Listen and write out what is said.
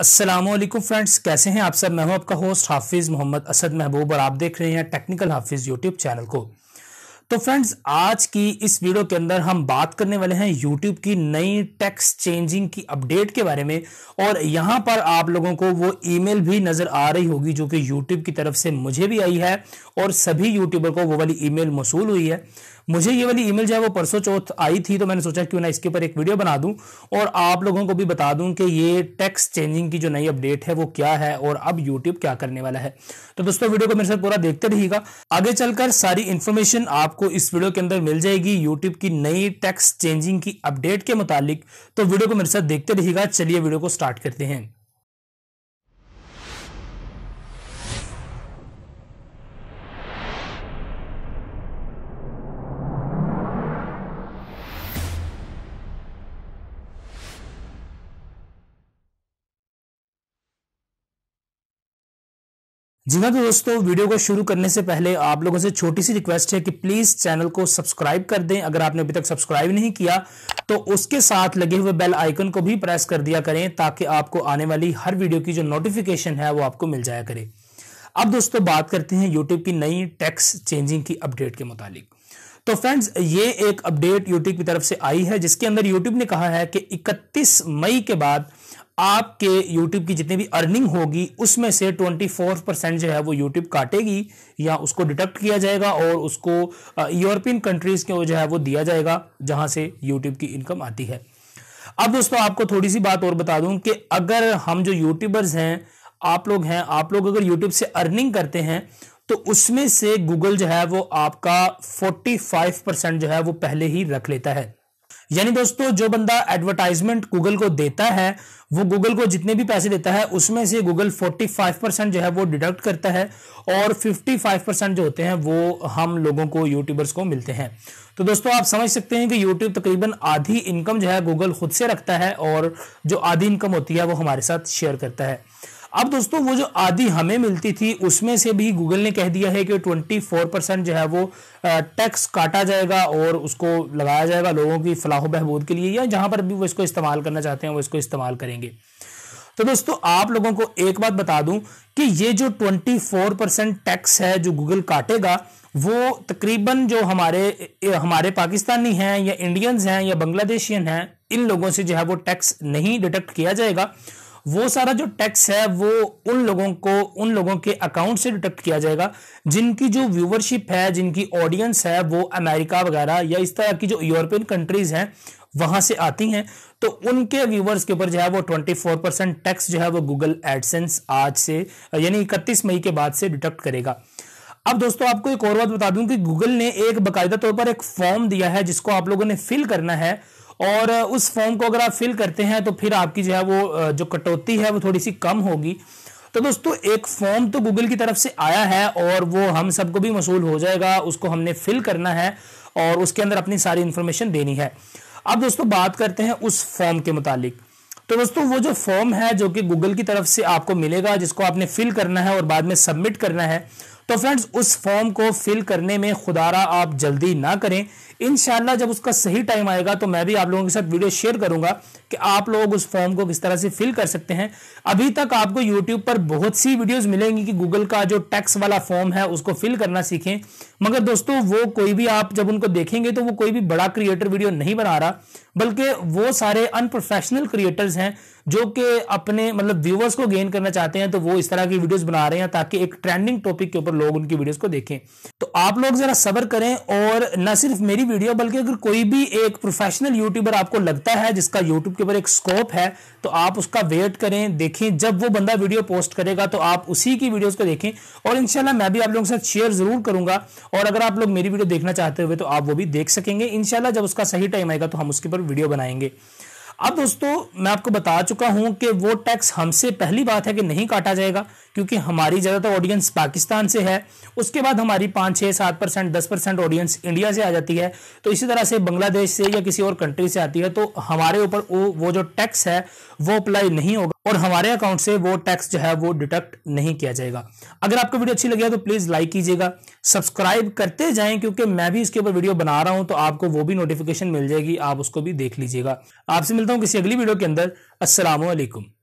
Aslam friends कैसे हैं आप सब मैं हूं आपका होस्ट हाफिज़ मोहम्मद असद महबूब और आप देख रहे हैं टेक्निकल हाफिज़ यूट्यूब चैनल को तो फ्रेंड्स आज की इस वीडियो के अंदर हम बात करने वाले हैं यूट्यूब की नई टैक्स चेंजिंग की अपडेट के बारे में और यहां पर आप लोगों को वो ईमेल भी नज़र आ रही होगी जो कि यूट्यूब की तरफ से मुझे भी आई है और सभी यूट्यूबर को वो वाली ई मेल हुई है मुझे ये वाली ईमेल जो है वो परसों चौथ आई थी तो मैंने सोचा क्यों ना इसके ऊपर एक वीडियो बना दूं और आप लोगों को भी बता दूं कि ये टैक्स चेंजिंग की जो नई अपडेट है वो क्या है और अब यूट्यूब क्या करने वाला है तो दोस्तों वीडियो को मेरे साथ पूरा देखते रहिएगा आगे चलकर सारी इन्फॉर्मेशन आपको इस वीडियो के अंदर मिल जाएगी यूट्यूब की नई टैक्स चेंजिंग की अपडेट के मुतालिक तो वीडियो को मेरे साथ देखते रहिएगा चलिए वीडियो को स्टार्ट करते हैं जी हाँ तो दोस्तों वीडियो को शुरू करने से पहले आप लोगों से छोटी सी रिक्वेस्ट है कि प्लीज चैनल को सब्सक्राइब कर दें अगर आपने अभी तक सब्सक्राइब नहीं किया तो उसके साथ लगे हुए बेल आइकन को भी प्रेस कर दिया करें ताकि आपको आने वाली हर वीडियो की जो नोटिफिकेशन है वो आपको मिल जाया करे अब दोस्तों बात करते हैं यूट्यूब की नई टैक्स चेंजिंग की अपडेट के मुताबिक तो फ्रेंड्स ये एक अपडेट यूट्यूब की तरफ से आई है जिसके अंदर यूट्यूब ने कहा है कि इकतीस मई के बाद आपके यूट्यूब की जितनी भी अर्निंग होगी उसमें से ट्वेंटी फोर परसेंट जो है वो यूट्यूब काटेगी या उसको डिटेक्ट किया जाएगा और उसको यूरोपियन कंट्रीज के जो है वो दिया जाएगा जहां से यूट्यूब की इनकम आती है अब दोस्तों आपको थोड़ी सी बात और बता दूं कि अगर हम जो यूट्यूबर्स हैं आप लोग हैं आप लोग अगर यूट्यूब से अर्निंग करते हैं तो उसमें से गूगल जो है वो आपका फाइव परसेंट जो है वो पहले ही रख लेता है यानी दोस्तों जो बंदा एडवर्टाइजमेंट गूगल को देता है वो गूगल को जितने भी पैसे देता है उसमें से गूगल 45 परसेंट जो है वो डिडक्ट करता है और 55 परसेंट जो होते हैं वो हम लोगों को यूट्यूबर्स को मिलते हैं तो दोस्तों आप समझ सकते हैं कि यूट्यूब तकरीबन आधी इनकम जो है गूगल खुद से रखता है और जो आधी इनकम होती है वो हमारे साथ शेयर करता है अब दोस्तों वो जो आदि हमें मिलती थी उसमें से भी गूगल ने कह दिया है कि 24 परसेंट जो है वो टैक्स काटा जाएगा और उसको लगाया जाएगा लोगों की फलाह बहबूद के लिए या जहां पर भी वो इसको इस्तेमाल करना चाहते हैं वो इसको इस्तेमाल करेंगे तो दोस्तों आप लोगों को एक बात बता दूं कि ये जो 24 परसेंट टैक्स है जो गूगल काटेगा वो तकरीबन जो हमारे हमारे पाकिस्तानी हैं या इंडियंस हैं या बांग्लादेशियन हैं इन लोगों से जो है वो टैक्स नहीं डिटेक्ट किया जाएगा वो सारा जो टैक्स है वो उन लोगों को उन लोगों के अकाउंट से डिटेक्ट किया जाएगा जिनकी जो व्यूवरशिप है जिनकी ऑडियंस है वो अमेरिका वगैरह या इस तरह की जो यूरोपियन कंट्रीज हैं वहां से आती हैं तो उनके व्यूवर्स के ऊपर जो है वो 24 परसेंट टैक्स जो है वो गूगल एडसेंस आज से यानी इकतीस मई के बाद से डिटेक्ट करेगा अब दोस्तों आपको एक और बात बता दूं कि गूगल ने एक बाकायदा तौर पर एक फॉर्म दिया है जिसको आप लोगों ने फिल करना है और उस फॉर्म को अगर आप फिल करते हैं तो फिर आपकी जो है वो जो कटौती है वो थोड़ी सी कम होगी तो दोस्तों एक फॉर्म तो गूगल की तरफ से आया है और वो हम सबको भी मसूल हो जाएगा उसको हमने फिल करना है और उसके अंदर अपनी सारी इंफॉर्मेशन देनी है अब दोस्तों बात करते हैं उस फॉर्म के मुतालिक तो दोस्तों वो जो फॉर्म है जो कि गूगल की तरफ से आपको मिलेगा जिसको आपने फिल करना है और बाद में सबमिट करना है तो फ्रेंड्स उस फॉर्म को फिल करने में खुदारा आप जल्दी ना करें इनशाला जब उसका सही टाइम आएगा तो मैं भी आप लोगों के साथ वीडियो शेयर करूंगा कि आप लोग उस फॉर्म को किस तरह से फिल कर सकते हैं अभी तक आपको यूट्यूब पर बहुत सी वीडियोज मिलेंगी कि गूगल का जो टैक्स वाला फॉर्म है उसको फिल करना सीखें मगर दोस्तों वो कोई भी आप जब उनको देखेंगे तो वो कोई भी बड़ा क्रिएटर वीडियो नहीं बना रहा बल्कि वो सारे अनप्रोफेशनल क्रिएटर्स हैं जो कि अपने मतलब व्यूवर्स को गेन करना चाहते हैं तो वो इस तरह की वीडियोस बना रहे हैं ताकि एक ट्रेंडिंग टॉपिक के ऊपर लोग उनकी वीडियोस को देखें तो आप लोग जरा सबर करें और न सिर्फ मेरी वीडियो बल्कि अगर कोई भी एक प्रोफेशनल यूट्यूबर आपको लगता है जिसका यूट्यूब के ऊपर एक स्कोप है तो आप उसका वेट करें देखें जब वो बंदा वीडियो पोस्ट करेगा तो आप उसी की वीडियोज को देखें और इनशाला मैं भी आप लोगों के साथ शेयर जरूर करूंगा और अगर आप लोग मेरी वीडियो देखना चाहते हुए तो आप वो भी देख सकेंगे इनशाला जब उसका सही टाइम आएगा तो हम उसके ऊपर वीडियो बनाएंगे अब दोस्तों मैं आपको बता चुका हूं कि वो टैक्स हमसे पहली बात है कि नहीं काटा जाएगा क्योंकि हमारी ज़्यादातर ऑडियंस पाकिस्तान से है उसके बाद हमारी पांच छह सात परसेंट दस परसेंट ऑडियंस इंडिया से आ जाती है तो इसी तरह से बांग्लादेश से या किसी और कंट्री से आती है तो हमारे ऊपर वो जो टैक्स है वो अप्लाई नहीं होगा और हमारे अकाउंट से वो टैक्स जो है वो डिटेक्ट नहीं किया जाएगा अगर आपको वीडियो अच्छी लगी तो प्लीज़ लाइक कीजिएगा सब्सक्राइब करते जाएं क्योंकि मैं भी इसके ऊपर वीडियो बना रहा हूं तो आपको वो भी नोटिफिकेशन मिल जाएगी आप उसको भी देख लीजिएगा आपसे मिलता हूं किसी अगली वीडियो के अंदर असलामकुम